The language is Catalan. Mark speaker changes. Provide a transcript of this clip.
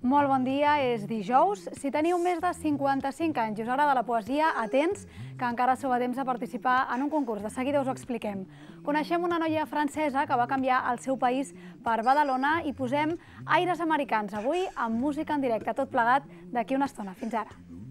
Speaker 1: Molt bon dia, és dijous. Si teniu més de 55 anys i us agrada la poesia, atents, que encara sou a temps de participar en un concurs. De seguida us ho expliquem. Coneixem una noia francesa que va canviar el seu país per Badalona i posem aires americans avui amb música en directe, tot plegat d'aquí una estona. Fins ara.